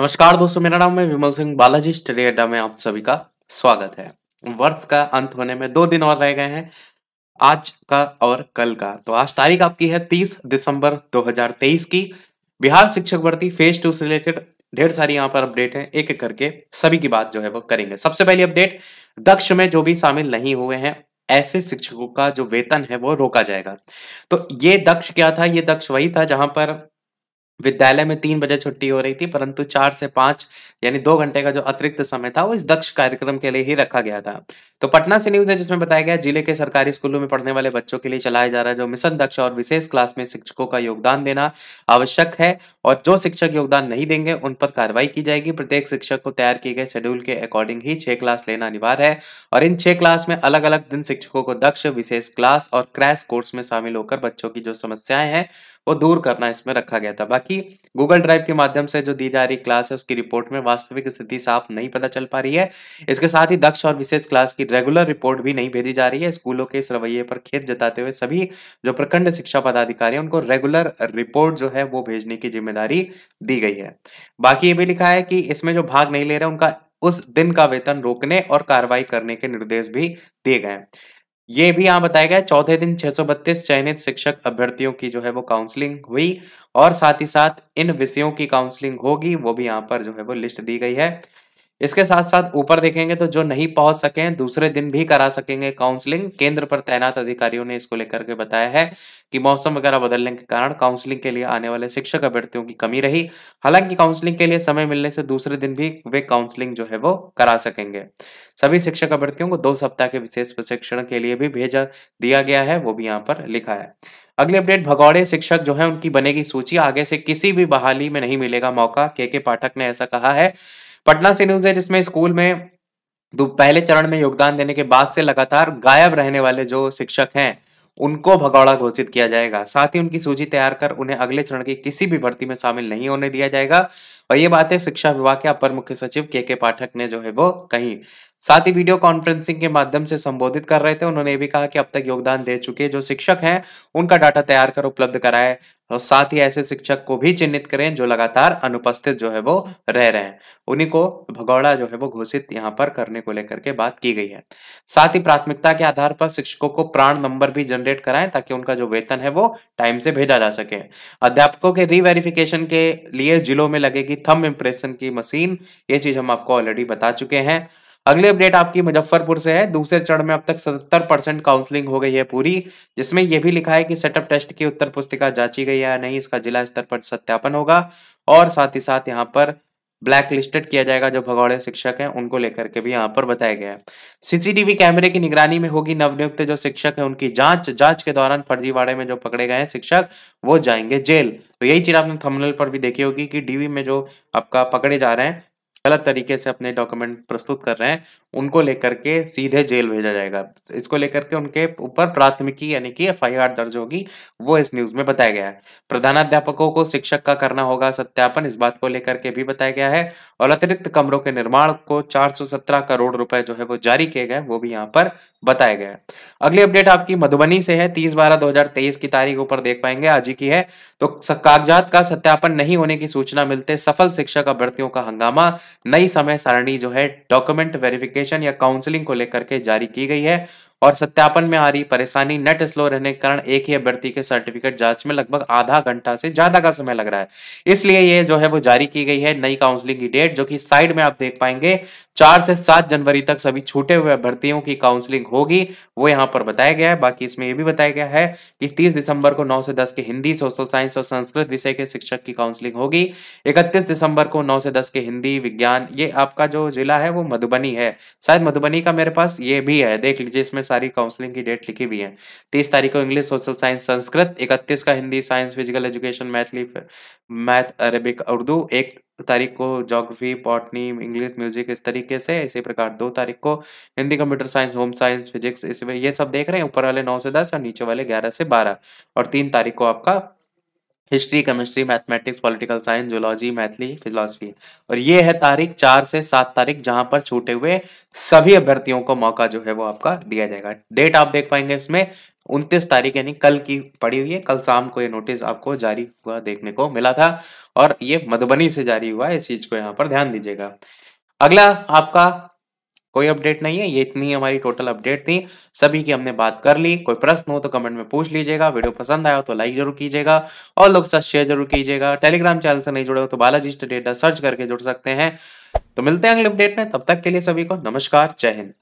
नमस्कार दोस्तों मेरा नाम है विमल सिंह बालाजी स्टडी अड्डा में आप सभी का स्वागत है वर्ष का अंत होने में दो दिन और रह गए हैं आज का और कल का तो आज तारीख आपकी है 30 दिसंबर 2023 की बिहार शिक्षक भर्ती फेज टू से रिलेटेड ढेर सारी यहाँ पर अपडेट है एक एक करके सभी की बात जो है वो करेंगे सबसे पहली अपडेट दक्ष में जो भी शामिल नहीं हुए हैं ऐसे शिक्षकों का जो वेतन है वो रोका जाएगा तो ये दक्ष क्या था ये दक्ष वही था जहां पर विद्यालय में तीन बजे छुट्टी हो रही थी परंतु चार से पांच यानी दो घंटे का जो अतिरिक्त समय था वो इस दक्ष कार्यक्रम के लिए ही रखा गया था तो पटना से न्यूज है जिसमें बताया गया जिले के सरकारी स्कूलों में पढ़ने वाले बच्चों के लिए चलाया जा रहा है जो मिशन दक्ष और विशेष क्लास में शिक्षकों का योगदान देना आवश्यक है और जो शिक्षक योगदान नहीं देंगे उन पर कार्रवाई की जाएगी प्रत्येक शिक्षक को तैयार किए गए शेड्यूल के अकॉर्डिंग ही छह क्लास लेना अनिवार्य है और इन छह क्लास में अलग अलग दिन शिक्षकों को दक्ष विशेष क्लास और क्रैश कोर्स में शामिल होकर बच्चों की जो समस्याएं हैं वो दूर करना इसमें रखा गया था बाकी गूगल ड्राइव के माध्यम से जो दी जा रही क्लास है उसकी रिपोर्ट में वास्तविक स्थिति साफ नहीं पता चल पा रही है इसके साथ ही दक्ष और विशेष क्लास की रेगुलर रिपोर्ट भी नहीं भेजी जा रही है स्कूलों के इस रवैये पर खेत जताते हुए सभी जो प्रखंड शिक्षा पदाधिकारी उनको रेगुलर रिपोर्ट जो है वो भेजने की जिम्मेदारी दी गई है बाकी ये भी लिखा है कि इसमें जो भाग नहीं ले रहे उनका उस दिन का वेतन रोकने और कार्रवाई करने के निर्देश भी दिए गए हैं ये भी यहाँ बताया गया चौथे दिन बत्तीस चयनित शिक्षक अभ्यर्थियों की जो है वो काउंसलिंग हुई और साथ ही साथ इन विषयों की काउंसलिंग होगी वो भी यहाँ पर जो है वो लिस्ट दी गई है इसके साथ साथ ऊपर देखेंगे तो जो नहीं पहुंच सके हैं दूसरे दिन भी करा सकेंगे काउंसलिंग केंद्र पर तैनात अधिकारियों ने इसको लेकर के बताया है कि मौसम वगैरह बदलने के कारण काउंसलिंग के लिए आने वाले शिक्षक अभ्यर्थियों की कमी रही हालांकि काउंसलिंग के लिए समय मिलने से दूसरे दिन भी वे काउंसलिंग जो है वो करा सकेंगे सभी शिक्षक अभ्यर्थियों को दो सप्ताह के विशेष प्रशिक्षण के लिए भी भेजा दिया गया है वो भी यहाँ पर लिखा है अगली अपडेट भगौड़े शिक्षक जो है उनकी बनेगी सूची आगे से किसी भी बहाली में नहीं मिलेगा मौका के के पाठक ने ऐसा कहा है पटना से न्यूज है जिसमें स्कूल में तो पहले चरण में योगदान देने के बाद से लगातार गायब रहने वाले जो शिक्षक हैं उनको भगौड़ा घोषित किया जाएगा साथ ही उनकी सूची तैयार कर उन्हें अगले चरण की किसी भी भर्ती में शामिल नहीं होने दिया जाएगा और ये बातें शिक्षा विभाग के अपर मुख्य सचिव के के पाठक ने जो है वो कही साथ ही वीडियो कॉन्फ्रेंसिंग के माध्यम से संबोधित कर रहे थे उन्होंने ये भी कहा कि अब तक योगदान दे चुके जो शिक्षक हैं उनका डाटा तैयार कर उपलब्ध कराए और साथ ही ऐसे शिक्षक को भी चिन्हित करें जो लगातार अनुपस्थित जो है वो रह रहे हैं उन्हीं को भगौड़ा जो है वो घोषित यहाँ पर करने को लेकर के बात की गई है साथ ही प्राथमिकता के आधार पर शिक्षकों को प्राण नंबर भी जनरेट कराएं ताकि उनका जो वेतन है वो टाइम से भेजा जा सके अध्यापकों के रीवेरिफिकेशन के लिए जिलों में लगेगी की थम इम्प्रेशन की मशीन ये चीज हम आपको ऑलरेडी बता चुके हैं अगले अपडेट आपकी मुजफ्फरपुर से है दूसरे चरण में अब तक 70 परसेंट काउंसलिंग हो गई है पूरी जिसमें यह भी लिखा है कि सेटअप टेस्ट की उत्तर पुस्तिका जांची गई है या नहीं इसका जिला स्तर पर सत्यापन होगा और साथ ही साथ यहां पर ब्लैक लिस्टेड किया जाएगा जो भगौड़े शिक्षक हैं उनको लेकर के भी यहाँ पर बताया गया है सीसीटीवी कैमरे की निगरानी में होगी नवनियुक्त जो शिक्षक है उनकी जांच जांच के दौरान फर्जीवाड़े में जो पकड़े गए हैं शिक्षक वो जाएंगे जेल तो यही चीज आपने थमनल पर भी देखी होगी कि डीवी में जो आपका पकड़े जा रहे हैं गलत तरीके से अपने डॉक्यूमेंट प्रस्तुत कर रहे हैं उनको लेकर के सीधे जेल भेजा जाएगा इसको लेकर के उनके ऊपर प्राथमिकी यानी कि एफ दर्ज होगी वो इस न्यूज में बताया गया है प्रधानाध्यापकों को शिक्षक का करना होगा सत्यापन इस बात को लेकर के भी बताया गया है और अतिरिक्त कमरों के निर्माण को 417 करोड़ रुपए जो है वो जारी किए गए वो भी यहाँ पर बताया गया है अगली अपडेट आपकी मधुबनी से है तीस बारह दो की तारीख ऊपर देख पाएंगे आज ही की है तो कागजात का सत्यापन नहीं होने की सूचना मिलते सफल शिक्षक अभ्यर्थियों का हंगामा नई समय सारणी जो है डॉक्यूमेंट वेरिफिकेशन या काउंसलिंग को लेकर के जारी की गई है और सत्यापन में आ रही परेशानी नेट स्लो रहने के कारण एक ही अभ्यर्थी के सर्टिफिकेट जांच में लगभग आधा घंटा से ज्यादा का समय लग रहा है इसलिए ये जो है वो जारी की गई है नई काउंसलिंग की डेट जो कि साइड में आप देख पाएंगे चार से सात जनवरी तक सभी छूटे हुए अभ्यर्थियों की काउंसलिंग होगी वो यहाँ पर बताया गया है बाकी इसमें यह भी बताया गया है कि तीस दिसंबर को नौ से दस के हिंदी सोशल साइंस और संस्कृत विषय के शिक्षक की काउंसलिंग होगी इकतीस दिसंबर को नौ से दस के हिंदी विज्ञान ये आपका जो जिला है वो मधुबनी है शायद मधुबनी का मेरे पास ये भी है देख लीजिए इसमें सारी काउंसलिंग की डेट लिखी हुई है तीस तारीख को इंग्लिश सोशल साइंस संस्कृत इकतीस का Hindi science physical education Maithili math Arabic Urdu एक तारीख को जोग्राफी पॉटनी इंग्लिश म्यूजिक इस तरीके से इसी प्रकार दो तारीख को Hindi computer science home science physics इसमें ये सब देख रहे हैं ऊपर वाले नौ से दस और नीचे वाले ग्यारह से बारह और तीन तारीख को आपका history chemistry mathematics political science zoology Maithili philosophy और ये है तारीख चार से सात तारीख जहां पर छूटे हुए सभी अभ्यर्थियों को मौका जो है वो आपका दिया जाएगा डेट आप देख पाएंगे इसमें उनतीस तारीख यानी कल की पड़ी हुई है कल शाम को ये नोटिस आपको जारी हुआ देखने को मिला था और ये मधुबनी से जारी हुआ इस चीज को यहाँ पर ध्यान दीजिएगा अगला आपका कोई अपडेट नहीं है ये इतनी हमारी टोटल अपडेट थी सभी की हमने बात कर ली कोई प्रश्न हो तो कमेंट में पूछ लीजिएगा वीडियो पसंद आया हो तो लाइक जरूर कीजिएगा और लोग साथ शेयर जरूर कीजिएगा टेलीग्राम चैनल से नहीं जुड़े हो तो बालाजी डेटा सर्च करके जुड़ सकते हैं तो मिलते हैं अगले अपडेट में तब तक के लिए सभी को नमस्कार जय हिंद